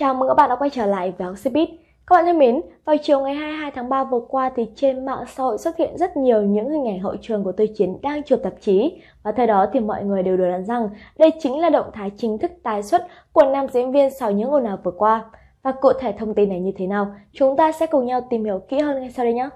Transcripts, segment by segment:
Chào mừng các bạn đã quay trở lại với Xibit. Các bạn thân mến, vào chiều ngày 22 tháng 3 vừa qua thì trên mạng xã hội xuất hiện rất nhiều những hình ảnh hậu trường của tư Chiến đang chụp tạp chí và thời đó thì mọi người đều đồn đoán rằng đây chính là động thái chính thức tái xuất của nam diễn viên sau những ồn ào vừa qua. Và cụ thể thông tin này như thế nào, chúng ta sẽ cùng nhau tìm hiểu kỹ hơn ngay sau đây nhé.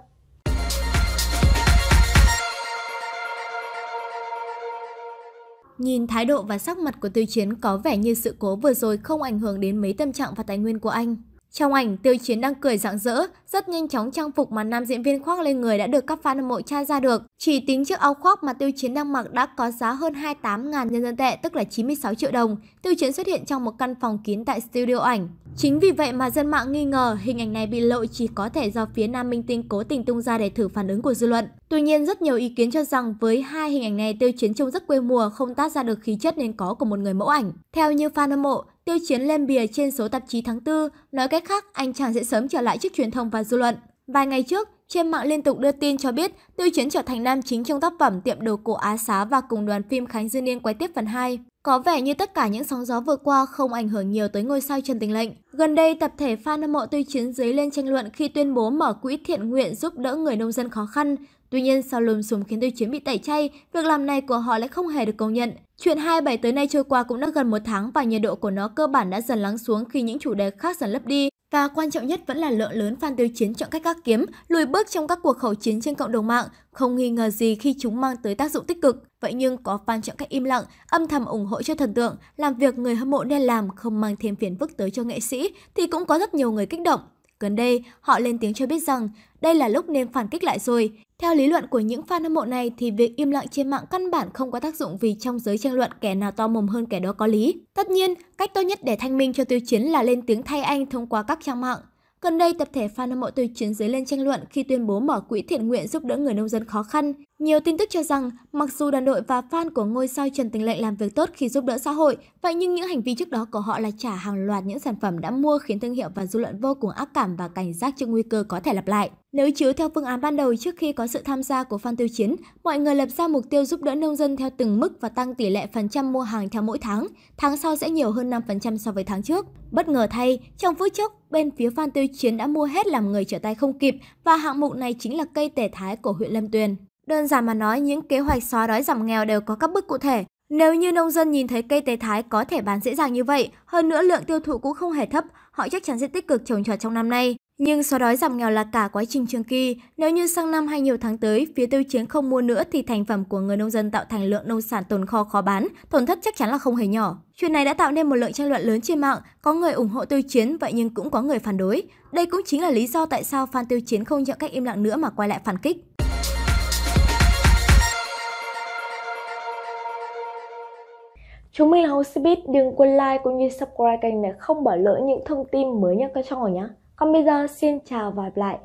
Nhìn thái độ và sắc mặt của Tiêu Chiến có vẻ như sự cố vừa rồi không ảnh hưởng đến mấy tâm trạng và tài nguyên của anh. Trong ảnh, Tiêu Chiến đang cười rạng rỡ, rất nhanh chóng trang phục mà nam diễn viên khoác lên người đã được các fan hâm mộ tra ra được. Chỉ tính chiếc áo khoác mà Tiêu Chiến đang mặc đã có giá hơn 28.000 nhân dân tệ, tức là 96 triệu đồng. Tiêu Chiến xuất hiện trong một căn phòng kín tại studio ảnh. Chính vì vậy mà dân mạng nghi ngờ hình ảnh này bị lộ chỉ có thể do phía nam minh tinh cố tình tung ra để thử phản ứng của dư luận. Tuy nhiên, rất nhiều ý kiến cho rằng với hai hình ảnh này tiêu chiến trông rất quê mùa, không tác ra được khí chất nên có của một người mẫu ảnh. Theo như fan hâm mộ, tiêu chiến lên bìa trên số tạp chí tháng 4, nói cách khác anh chàng sẽ sớm trở lại trước truyền thông và dư luận. Vài ngày trước, trên mạng liên tục đưa tin cho biết Tiêu Chiến trở thành nam chính trong tác phẩm Tiệm đồ cổ Á Xá và cùng đoàn phim Khánh dư Niên quay tiếp phần 2. Có vẻ như tất cả những sóng gió vừa qua không ảnh hưởng nhiều tới ngôi sao Trần Tình Lệnh. Gần đây, tập thể fan hâm mộ Tây Chiến dấy lên tranh luận khi tuyên bố mở quỹ thiện nguyện giúp đỡ người nông dân khó khăn. Tuy nhiên, sau lùm xùm khiến Tây Chiến bị tẩy chay, việc làm này của họ lại không hề được công nhận. Chuyện 27 tới nay trôi qua cũng đã gần một tháng và nhiệt độ của nó cơ bản đã dần lắng xuống khi những chủ đề khác dần lấp đi. Và quan trọng nhất vẫn là lượng lớn fan tiêu chiến chọn cách các kiếm, lùi bước trong các cuộc khẩu chiến trên cộng đồng mạng, không nghi ngờ gì khi chúng mang tới tác dụng tích cực. Vậy nhưng có fan chọn cách im lặng, âm thầm ủng hộ cho thần tượng, làm việc người hâm mộ nên làm không mang thêm phiền phức tới cho nghệ sĩ thì cũng có rất nhiều người kích động, Gần đây, họ lên tiếng cho biết rằng đây là lúc nên phản kích lại rồi. Theo lý luận của những fan hâm mộ này thì việc im lặng trên mạng căn bản không có tác dụng vì trong giới tranh luận kẻ nào to mồm hơn kẻ đó có lý. Tất nhiên, cách tốt nhất để thanh minh cho tiêu chiến là lên tiếng thay anh thông qua các trang mạng. Gần đây, tập thể fan hâm mộ tiêu chiến dưới lên tranh luận khi tuyên bố mở quỹ thiện nguyện giúp đỡ người nông dân khó khăn. Nhiều tin tức cho rằng, mặc dù đoàn đội và fan của ngôi sao Trần Tình Lệnh làm việc tốt khi giúp đỡ xã hội, vậy nhưng những hành vi trước đó của họ là trả hàng loạt những sản phẩm đã mua khiến thương hiệu và dư luận vô cùng ác cảm và cảnh giác trước nguy cơ có thể lặp lại. Nếu chiếu theo phương án ban đầu trước khi có sự tham gia của fan tiêu chiến, mọi người lập ra mục tiêu giúp đỡ nông dân theo từng mức và tăng tỷ lệ phần trăm mua hàng theo mỗi tháng, tháng sau sẽ nhiều hơn 5% so với tháng trước. Bất ngờ thay, trong phút chốc, bên phía fan tiêu chiến đã mua hết làm người trở tay không kịp và hạng mục này chính là cây tề thái của huyện Lâm Tuyền. Đơn giản mà nói, những kế hoạch xóa đói giảm nghèo đều có các bước cụ thể. Nếu như nông dân nhìn thấy cây tế thái có thể bán dễ dàng như vậy, hơn nữa lượng tiêu thụ cũng không hề thấp, họ chắc chắn sẽ tích cực trồng trọt trong năm nay. Nhưng xóa đói giảm nghèo là cả quá trình trường kỳ. Nếu như sang năm hay nhiều tháng tới, phía tiêu chiến không mua nữa thì thành phẩm của người nông dân tạo thành lượng nông sản tồn kho khó bán, tổn thất chắc chắn là không hề nhỏ. Chuyện này đã tạo nên một lượng tranh luận lớn trên mạng, có người ủng hộ tiêu chiến vậy nhưng cũng có người phản đối. Đây cũng chính là lý do tại sao fan tiêu chiến không chọn cách im lặng nữa mà quay lại phản kích. Chúng mình là Hosebit, đừng quên like cũng như subscribe kênh để không bỏ lỡ những thông tin mới nhất các trong rồi nhé. Còn bây giờ, xin chào và gặp lại.